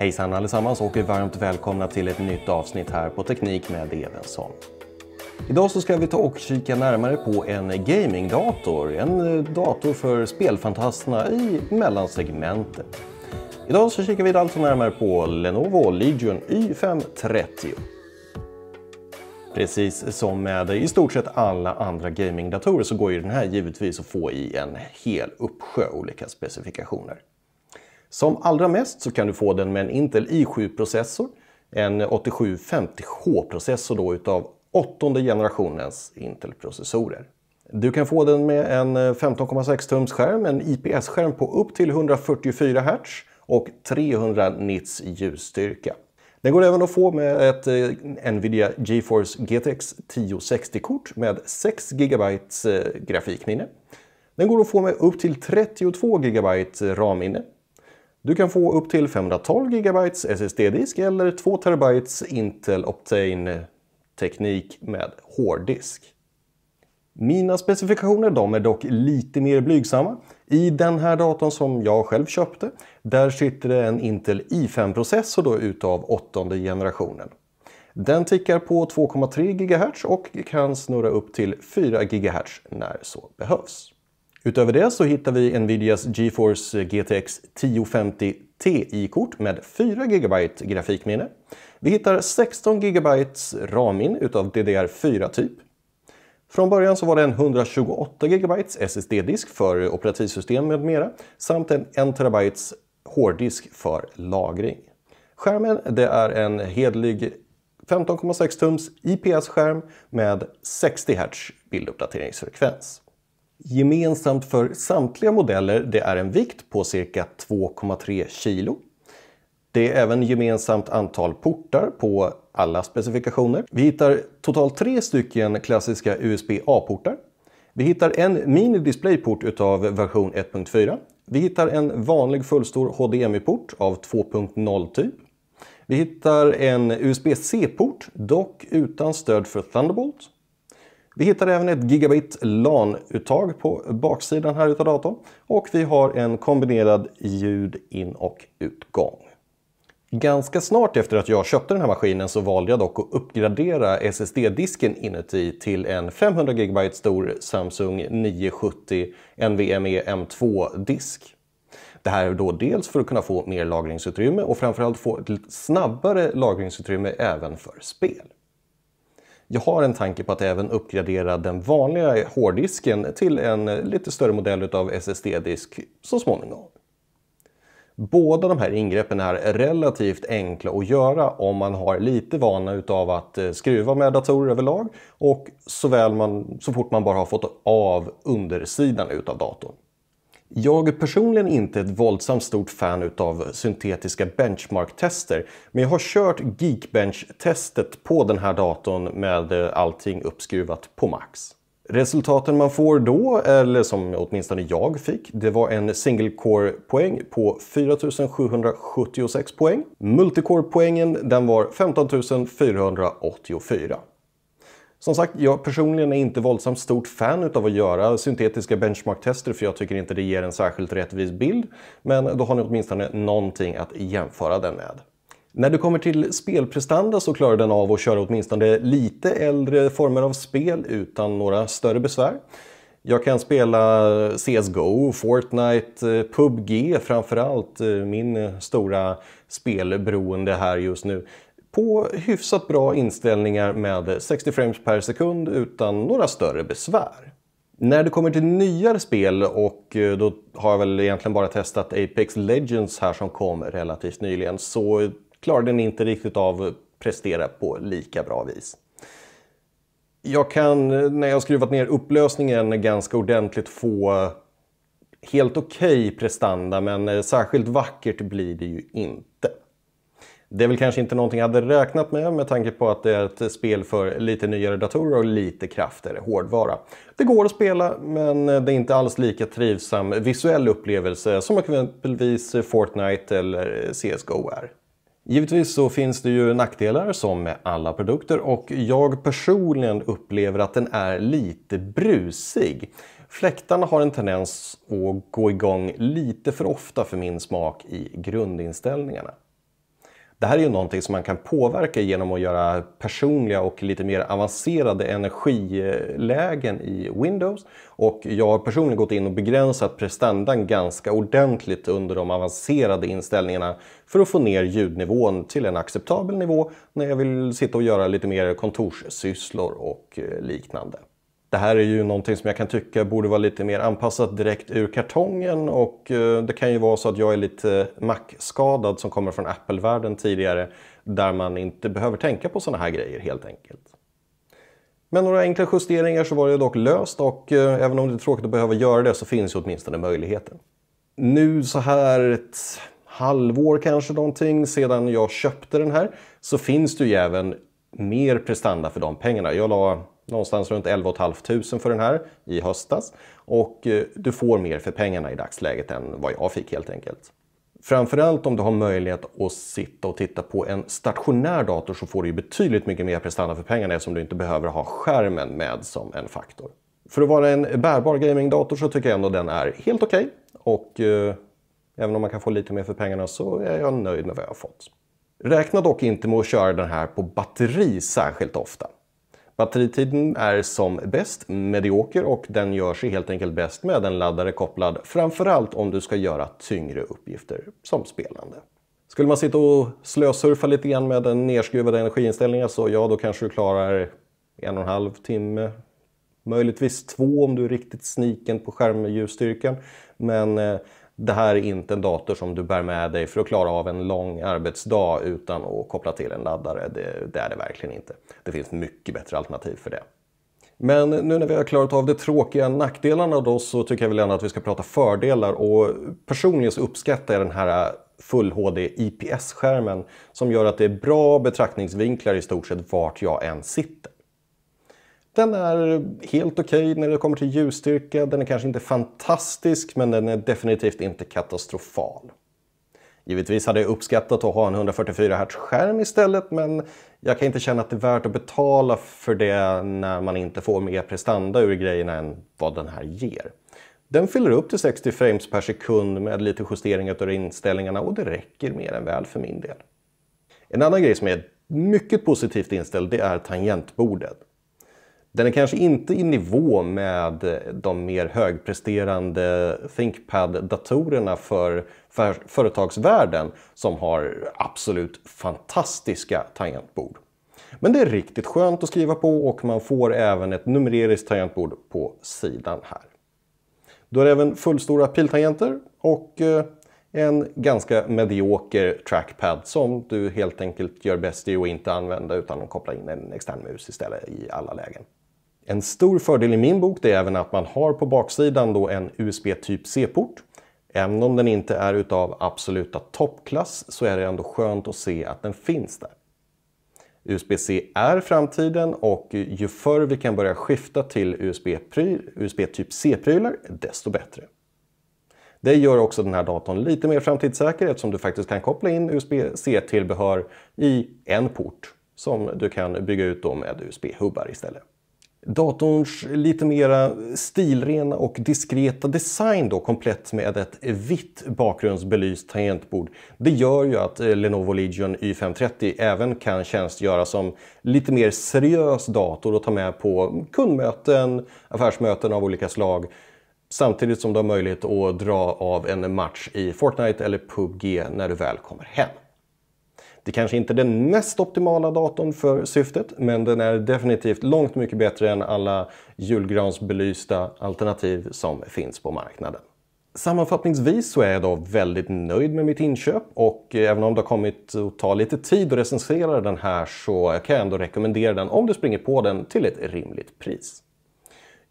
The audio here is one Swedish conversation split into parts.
Hejsan allesammans och varmt välkomna till ett nytt avsnitt här på Teknik med Evensson. Idag så ska vi ta och kika närmare på en gamingdator, en eh, dator för spelfantasterna i mellansegmentet. Idag så kikar vi alltså närmare på Lenovo Legion Y530. Precis som med i stort sett alla andra gamingdatorer så går ju den här givetvis att få i en hel uppsjö olika specifikationer. Som allra mest så kan du få den med en Intel i7-processor, en 8750H-processor då utav åttonde generationens Intel-processorer. Du kan få den med en 15,6 eh, tums skärm, en IPS-skärm på upp till 144 Hz och 300 nits ljusstyrka. Den går även att få med ett eh, Nvidia GeForce GTX 1060-kort med 6 GB eh, grafikminne. Den går att få med upp till 32 GB RAM-minne, du kan få upp till 512 GB SSD-disk eller 2 TB Intel Optane-teknik med hårddisk. Mina specifikationer de är dock lite mer blygsamma. I den här datorn som jag själv köpte, där sitter det en Intel i5-processor utav åttonde generationen. Den tickar på 2,3 GHz och kan snurra upp till 4 GHz när så behövs. Utöver det så hittar vi Nvidias GeForce GTX 1050 Ti-kort med 4 GB grafikminne. Vi hittar 16 GB RAM-in utav DDR4-typ. Från början så var det en 128 GB SSD-disk för operativsystem med mera samt en 1 TB hårddisk för lagring. Skärmen det är en hedlig 15,6 tums IPS-skärm med 60 Hz bilduppdateringsfrekvens. Gemensamt för samtliga modeller det är en vikt på cirka 2,3 kilo. Det är även gemensamt antal portar på alla specifikationer. Vi hittar totalt tre stycken klassiska USB-A-portar. Vi hittar en mini displayport utav version 1.4. Vi hittar en vanlig fullstor HDMI-port av 2.0 typ. Vi hittar en USB-C-port, dock utan stöd för Thunderbolt. Vi hittar även ett gigabit LAN-uttag på baksidan här utav datorn och vi har en kombinerad ljud in och utgång. Ganska snart efter att jag köpte den här maskinen så valde jag dock att uppgradera SSD-disken inuti till en 500 GB stor Samsung 970 NVMe M2-disk. Det här är då dels för att kunna få mer lagringsutrymme och framförallt få ett snabbare lagringsutrymme även för spel. Jag har en tanke på att även uppgradera den vanliga hårddisken till en lite större modell av SSD-disk så småningom. Båda de här ingreppen är relativt enkla att göra om man har lite vana utav att eh, skruva med datorer överlag och såväl man, så fort man bara har fått av undersidan utav datorn. Jag är personligen inte ett våldsamt stort fan av syntetiska benchmarktester. men jag har kört Geekbench-testet på den här datorn med eh, allting uppskruvat på max. Resultaten man får då, eller som åtminstone jag fick, det var en single core-poäng på 4776 poäng. Multicore-poängen den var 15484. Som sagt, jag personligen är inte våldsamt stort fan av att göra syntetiska benchmarktester för jag tycker inte det ger en särskilt rättvis bild. Men då har ni åtminstone någonting att jämföra den med. När det kommer till spelprestanda så klarar den av att köra åtminstone lite äldre former av spel utan några större besvär. Jag kan spela CSGO, Fortnite, eh, PubG framförallt, eh, min stora spelberoende här just nu på hyfsat bra inställningar med 60 frames per sekund utan några större besvär. När det kommer till nyare spel och eh, då har jag väl egentligen bara testat Apex Legends här som kom relativt nyligen så klarar den inte riktigt av att prestera på lika bra vis. Jag kan, eh, när jag skruvat ner upplösningen ganska ordentligt, få helt okej okay prestanda men eh, särskilt vackert blir det ju inte. Det är väl kanske inte någonting jag hade räknat med med tanke på att det är ett spel för lite nyare datorer och lite kraftigare hårdvara. Det går att spela men det är inte alls lika trivsam visuell upplevelse som exempelvis Fortnite eller CSGO är. Givetvis så finns det ju nackdelar som med alla produkter och jag personligen upplever att den är lite brusig. Fläktarna har en tendens att gå igång lite för ofta för min smak i grundinställningarna. Det här är ju någonting som man kan påverka genom att göra personliga och lite mer avancerade energilägen i Windows. Och jag har personligen gått in och begränsat prestandan ganska ordentligt under de avancerade inställningarna för att få ner ljudnivån till en acceptabel nivå när jag vill sitta och göra lite mer kontorssysslor och eh, liknande. Det här är ju någonting som jag kan tycka borde vara lite mer anpassat direkt ur kartongen och eh, det kan ju vara så att jag är lite Mac-skadad som kommer från Apple-världen tidigare där man inte behöver tänka på sådana här grejer helt enkelt. Med några enkla justeringar så var det dock löst och eh, även om det är tråkigt att behöva göra det så finns ju åtminstone möjligheten. Nu så här ett halvår kanske någonting sedan jag köpte den här så finns det ju även mer prestanda för de pengarna. Jag la någonstans runt 11 500 för den här i höstas. Och eh, du får mer för pengarna i dagsläget än vad jag fick helt enkelt. Framförallt om du har möjlighet att sitta och titta på en stationär dator så får du ju betydligt mycket mer prestanda för pengarna eftersom du inte behöver ha skärmen med som en faktor. För att vara en bärbar gamingdator så tycker jag ändå den är helt okej. Okay. Och eh, även om man kan få lite mer för pengarna så är jag nöjd med vad jag har fått. Räkna dock inte med att köra den här på batteri särskilt ofta. Batteritiden är som bäst medioker och den gör sig helt enkelt bäst med en laddare kopplad framförallt om du ska göra tyngre uppgifter som spelande. Skulle man sitta och slösurfa lite grann med den nerskruvade energiinställningen så ja, då kanske du klarar en och en halv timme. Möjligtvis två om du är riktigt sniken på skärmljusstyrkan. Men eh, det här är inte en dator som du bär med dig för att klara av en lång arbetsdag utan att koppla till en laddare. Det, det är det verkligen inte. Det finns mycket bättre alternativ för det. Men nu när vi har klarat av de tråkiga nackdelarna då så tycker jag väl ändå att vi ska prata fördelar och personligen så uppskattar jag den här Full HD IPS-skärmen som gör att det är bra betraktningsvinklar i stort sett vart jag än sitter. Den är helt okej okay när det kommer till ljusstyrka. Den är kanske inte fantastisk, men den är definitivt inte katastrofal. Givetvis hade jag uppskattat att ha en 144 Hz-skärm istället, men jag kan inte känna att det är värt att betala för det när man inte får mer prestanda ur grejerna än vad den här ger. Den fyller upp till 60 frames per sekund med lite justeringar av inställningarna och det räcker mer än väl för min del. En annan grej som är mycket positivt inställd, det är tangentbordet. Den är kanske inte i nivå med de mer högpresterande ThinkPad-datorerna för, för företagsvärlden som har absolut fantastiska tangentbord. Men det är riktigt skönt att skriva på och man får även ett numeriskt tangentbord på sidan här. Du har även fullstora piltangenter och eh, en ganska medioker trackpad som du helt enkelt gör bäst i att inte använda utan att koppla in en extern mus istället i alla lägen. En stor fördel i min bok det är även att man har på baksidan då en USB typ C-port. Även om den inte är utav absoluta toppklass så är det ändå skönt att se att den finns där. USB-C är framtiden och ju förr vi kan börja skifta till USB, USB typ C-prylar, desto bättre. Det gör också den här datorn lite mer framtidssäker eftersom du faktiskt kan koppla in USB-C-tillbehör i en port som du kan bygga ut med USB-hubbar istället. Datorns lite mera stilrena och diskreta design då komplett med ett vitt bakgrundsbelyst tangentbord. Det gör ju att eh, Lenovo Legion Y530 även kan tjänstgöra som lite mer seriös dator att ta med på kundmöten, affärsmöten av olika slag. Samtidigt som du har möjlighet att dra av en match i Fortnite eller PubG när du väl kommer hem. Det kanske inte är den mest optimala datorn för syftet, men den är definitivt långt mycket bättre än alla julgransbelysta alternativ som finns på marknaden. Sammanfattningsvis så är jag då väldigt nöjd med mitt inköp och eh, även om det har kommit att ta lite tid att recensera den här så kan jag ändå rekommendera den om du springer på den till ett rimligt pris.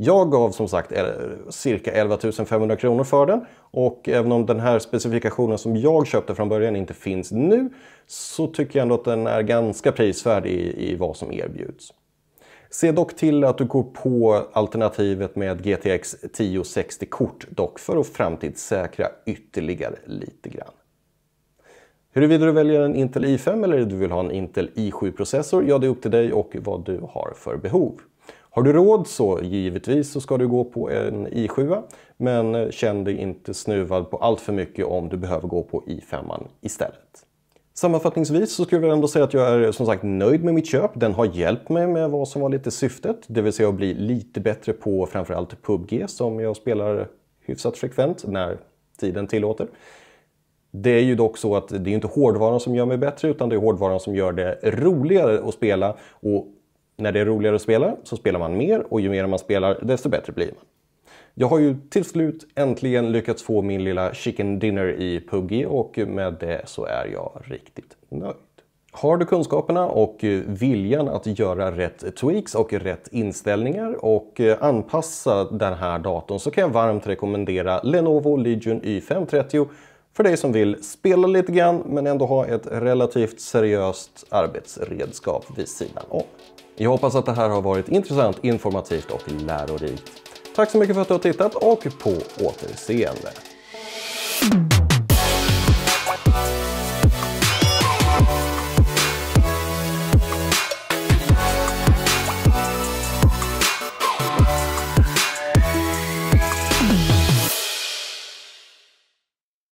Jag gav som sagt eh, cirka 11 500 kronor för den och även om den här specifikationen som jag köpte från början inte finns nu så tycker jag ändå att den är ganska prisvärd i, i vad som erbjuds. Se dock till att du går på alternativet med GTX 1060-kort dock för att framtidssäkra ytterligare lite grann. Huruvida du väljer en Intel i5 eller du vill ha en Intel i7-processor, ja det är upp till dig och vad du har för behov. Har du råd så givetvis så ska du gå på en i7 men känn dig inte snuvad på allt för mycket om du behöver gå på i5 istället. Sammanfattningsvis så skulle jag ändå säga att jag är som sagt nöjd med mitt köp. Den har hjälpt mig med vad som var lite syftet, det vill säga att bli lite bättre på framförallt PubG som jag spelar hyfsat frekvent när tiden tillåter. Det är ju dock så att det är inte hårdvaran som gör mig bättre utan det är hårdvaran som gör det roligare att spela och när det är roligare att spela så spelar man mer och ju mer man spelar desto bättre blir man. Jag har ju till slut äntligen lyckats få min lilla chicken dinner i PubG och med det så är jag riktigt nöjd. Har du kunskaperna och viljan att göra rätt tweaks och rätt inställningar och anpassa den här datorn så kan jag varmt rekommendera Lenovo Legion Y530 för dig som vill spela lite grann men ändå ha ett relativt seriöst arbetsredskap vid sidan om. Jag hoppas att det här har varit intressant, informativt och lärorikt. Tack så mycket för att du har tittat och på återseende.